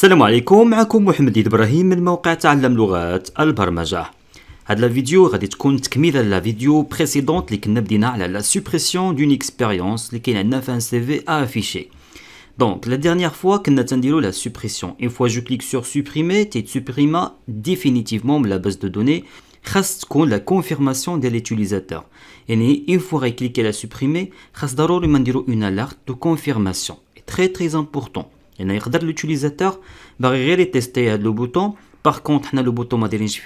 Salam alaikum, Avec Mohamed Ibrahim du site Ta'alam Langues Al Barmaja Cette vidéo va être une de la vidéo précédente. Nous allons faire la suppression d'une expérience qui n'a pas un CV afficher. Donc, la dernière fois que nous avons fait la suppression, une fois que je clique sur Supprimer, il supprimera définitivement la base de données, qui condition la confirmation de l'utilisateur. Et une fois récliqué la supprimer, ça va vous faire une alerte de confirmation. Très très important. L'utilisateur ne peut tester le bouton, par contre, le bouton ne dirige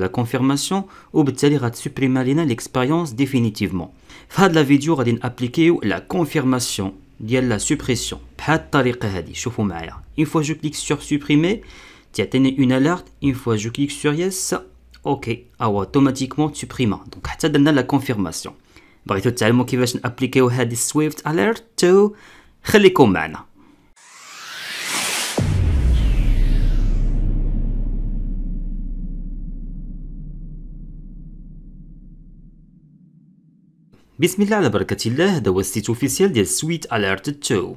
la confirmation ou peut-être supprimer l'expérience définitivement. Dans cette vidéo, nous allons appliquer la confirmation de la suppression. De cette manière, regardez avec moi. Une fois que je clique sur supprimer, il y a une alerte. Une fois que je clique sur yes, ok, elle est automatiquement supprimée. Donc, nous avons déjà la confirmation. Vous allez apprendre comment appliquer cette alerte Swift. Restez avec nous. بسم الله على بركه الله هذا هو السيت اوفيسيال ديال سويت اليرت 2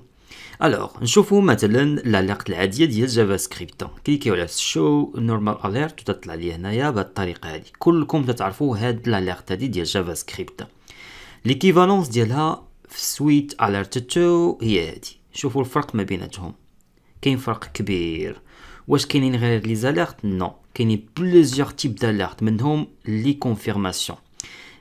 الوغ نشوفو مثلا لاليرت العاديه ديال جافا سكريبت كليكيو على شو نورمال اليرت وتطلع لي هنايا بهذه الطريقه هادي كلكم تتعرفو هاد لاليرت هادي ديال جافا سكريبت ليكيفالونس ديالها في سويت اليرت 2 هي هادي شوفوا الفرق ما بيناتهم كاين فرق كبير واش كاينين غير لي زاليرت نو كاينين بليزيور تيب داليرت منهم لي كونفيرماسيون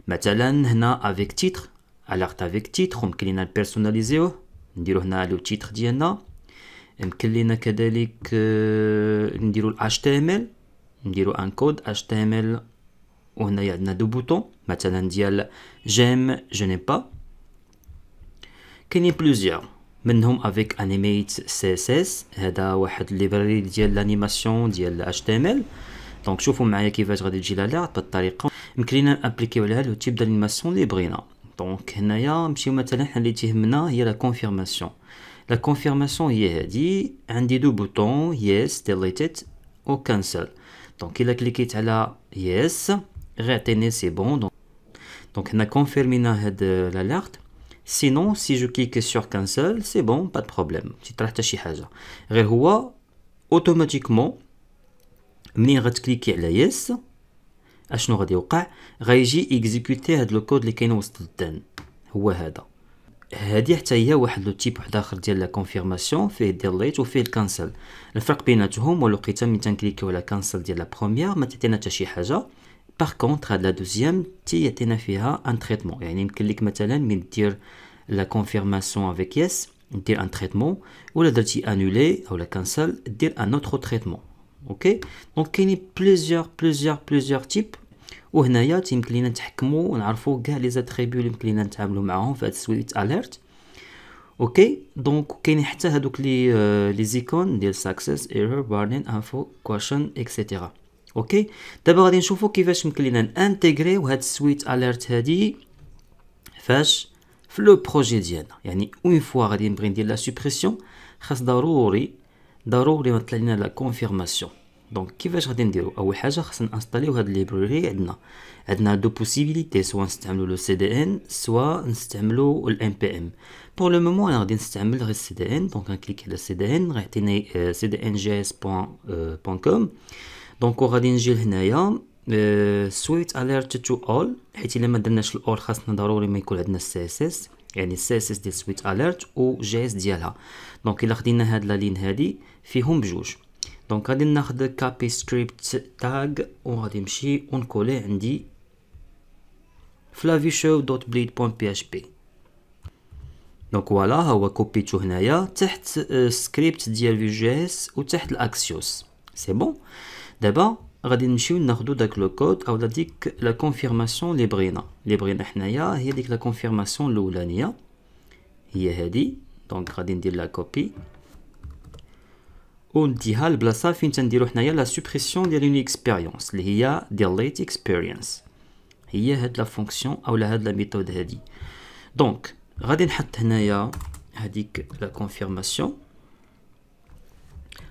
مثلا هنا افيك تيتر علاقة افيك تيتر ممكن لينا نبيرسوناليزيوه نديرو هنا لو تيتر ديالنا يمكن لينا كذلك نديرو ال HTML نديرو ان كود HTML وهنايا عندنا دو بوتون مثلا ديال جيم جو ني با كاينين بلوزيور منهم افيك انيميت سي اس اس هذا واحد ليبراري ديال لانيماسيون ديال ال HTML دونك شوفوا معايا كيفاش غادي تجي لا بالطريقه Je vais appliquer le type d'animation libre. Donc, je vais vous montrer la confirmation. La confirmation est la confirmation. Il y a un boutons, Yes, Delete it ou Cancel. Donc, il a cliqué sur Yes. Il c'est bon. Donc, il a confirmé l'alerte. Sinon, si je clique sur Cancel, c'est bon, pas de problème. Il a dit que c'est Automatiquement, je vais cliquer sur Yes. اشنو غادي يوقع غيجي اكزيكوتي هاد لو كود اللي كاين وسط الدان هو هذا هادي حتى هي واحد لو تيب واحد اخر ديال لا كونفيرماسيون فيه ديليت وفيه الكانسل الفرق بيناتهم لقيتها ملي تنكليكيو على كانسل ديال لا بروميير ما تعطينا حتى شي حاجه باغ كونتر هاد لا دوزيام تي يعطينا فيها ان تريتمون يعني يمكن لك مثلا من دير لا كونفيرماسيون افيك يس دير ان تريتمون ولا درتي انولي او لا كانسل دير ان اوتر تريتمون اوكي دونك كاينين بليزيور بليزيور بليزيور تيب وهنايا تيمكن لينا نتحكموا ونعرفوا كاع لي زاتريبيو اللي يمكن لينا نتعاملوا معاهم في هاد السويت اليرت اوكي دونك كاينين حتى هادوك لي لي زيكون ديال ساكسس ايرور بارنين انفو كواشن اكسيتيرا اوكي دابا غادي نشوفوا كيفاش يمكن لينا نانتيغريو هاد السويت اليرت هادي فاش في لو بروجي ديالنا يعني اون فوا غادي نبغي ندير لا سوبريسيون خاص ضروري ضروري طلع لينا لا كونفيرماسيون دونك كيفاش غادي نديرو اول حاجه خصنا انستاليو هاد ليبروري عندنا عندنا دو بوسيبيليتي سواء نستعملو لو سي دي ان سواء نستعملو الام بي ام بور لو مومون انا غادي نستعمل غير السي دي ان دونك غنكليك على السي دي ان غيعطيني سي دي ان جي اس بوان كوم دونك وغادي نجي لهنايا سويت اليرت تو اول حيت الا ما درناش الاول خاصنا ضروري ما يكون عندنا السي اس اس يعني اس ديال سويت اليرت جي اس ديالها دونك الا خدينا هاد لا لين هادي فيهم بجوج دونك غادي ناخد كابي سكريبت تاغ و غادي نمشي ونكولي عندي فلافيشو دوت بليد بوان بي اش بي دونك فوالا ها هو كوبيتو هنايا تحت سكريبت آه، ديال في جي اس وتحت الاكسيوس سي بون دابا Radin Chiu n'a le code, la confirmation de l'Ebrina. Il a la confirmation l'Oulania. donc la copie. faire la suppression de expérience, la fonction, la méthode. Donc, a la confirmation.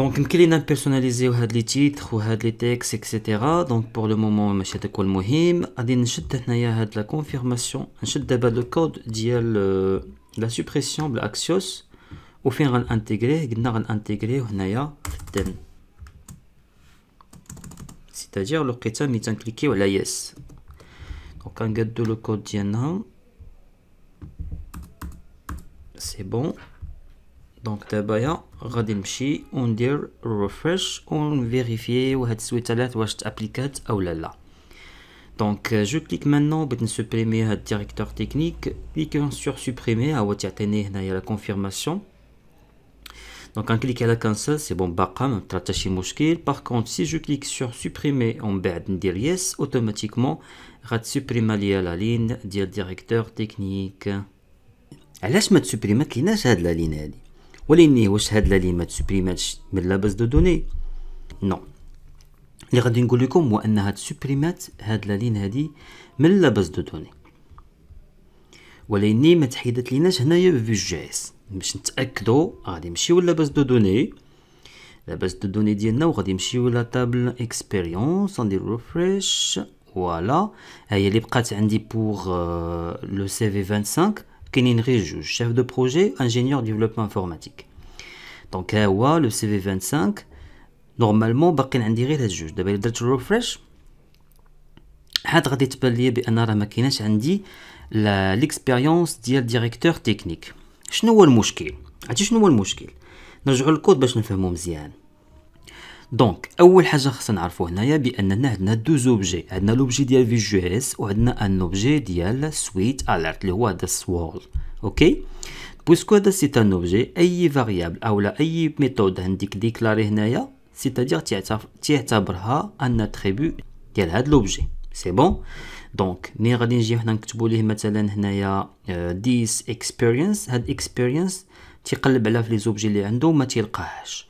Donc, on peut qu'il y a de personnalisé au Headley titre, au etc. Donc, pour le moment, je ne suis pas au mojim. A la confirmation. Chose d'abord le code de euh, la suppression de Axios. Au final, intégrer, n'a pas intégrer C'est-à-dire, le question, il a cliqué sur yes. Donc, quand je le code, dit c'est bon. Donc, d'abord, on va refresh, on va vérifier, on va dire que tu Donc, euh, je clique maintenant pour supprimer le directeur technique, clique sur supprimer, ah, et la confirmation. Donc, on clique sur la cancel, c'est bon, je vais tâcher les Par contre, si je clique sur supprimer, en va dire yes, automatiquement, on va supprimer la ligne du directeur technique. Alors, je vais supprimer la ligne. وليني واش هاد لا لين ما تسوبريماتش من لا باز دو دوني نو اللي غادي نقول لكم هو انها تسوبريمات هاد لا لين هادي من لا باز دو دوني وليني ما تحيدت ليناش هنايا في جي اس باش نتاكدوا غادي نمشيو لا باز دو دوني لا باز دو دوني ديالنا وغادي نمشيو لا تابل اكسبيريونس ندير ريفريش فوالا هي اللي بقات عندي بوغ لو سي في 25 Kenin Riju, chef de projet, ingénieur développement informatique. Donc, le CV25, normalement, il y a un juge. D'abord, je y a un refresh. Je vais vous parler de l'expérience du directeur technique. Je ne sais pas le problème. Je ne sais pas le problème. Je vais le code pour que vous دونك اول حاجه خصنا نعرفو هنايا باننا عندنا دو زوبجي عندنا لوبجي ديال في جي اس وعندنا ان اوبجي ديال سويت اليرت اللي هو هذا سوال اوكي بوسكو هذا سيت ان اوبجي اي فاريابل اولا اي ميثود عندك ديكلاري هنايا سيتادير تيعتبرها ان اتريبي ديال هاد لوبجي سي بون دونك ملي غادي نجي حنا نكتبوا ليه مثلا هنايا ديس آه، اكسبيريونس هاد اكسبيريونس تيقلب على في لي زوبجي اللي عنده ما تيلقاهاش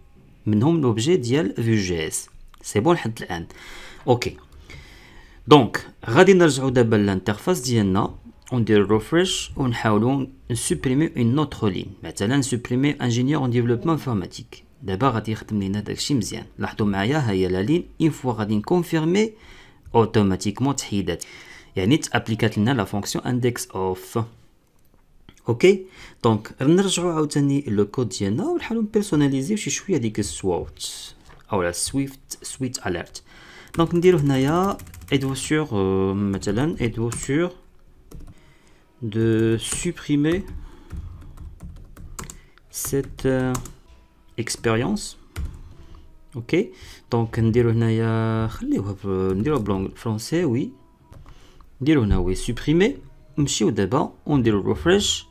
منهم لوبجي ديال فيو جي اس سي بون لحد الان اوكي دونك غادي نرجعو دابا للانترفاس ديالنا وندير ريفريش ونحاولو نسوبريمي اون اوتر لين مثلا نسوبريمي انجينيور اون ديفلوبمون انفورماتيك دابا غادي يخدم لينا داكشي مزيان لاحظوا معايا ها هي لا لين اون فوا غادي نكونفيرمي اوتوماتيكمون تحيدات يعني تابليكات لنا لا فونكسيون اندكس اوف اوكي Donc le عاوتاني Je ديالنا à نبيرسوناليزيو شي شويه ديك la او لا سويفت سويت اليرت دونك نديرو هنايا سور مثلا vous de supprimer cette expérience ok donc on هنايا خليوها نديرو oui. فرونسي oui نديرو هنا va supprimer on on refresh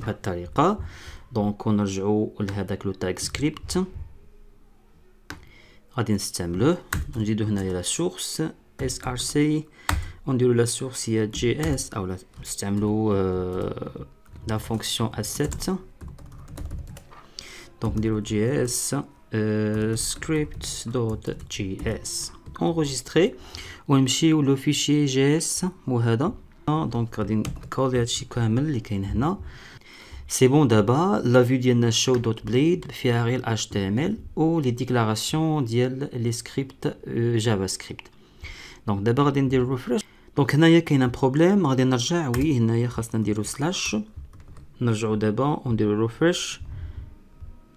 بهذه الطريقه دونك ونرجعوا لهذاك لو تاغ سكريبت غادي نستعملوه نزيدو هنايا لا سورس اس ار سي ونديرو لا سورس هي جي اس او نستعملو آه، لا فونكسيون اسيت دونك نديرو جي اس سكريبت دوت جي اس انريجستري ونمشيو لو فيشي جي اس وهذا دونك غادي نكولي هادشي كامل اللي كاين هنا C'est bon, d'abord, la vue de la show.blade, FireL HTML ou les déclarations de euh, JavaScript. Donc, d'abord, on va dire refresh. Donc, il n'y a pas problème, on va dire refresh. Oui, on va dire slash. On va dire refresh.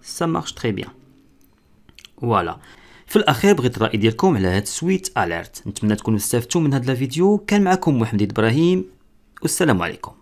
Ça marche très bien. Voilà. Pour je on va dire que c'est une suite alert. Je vous souhaite de vous suivre dans cette vidéo. Je vous remercie, Mohamed Ibrahim. Assalamu alaikum.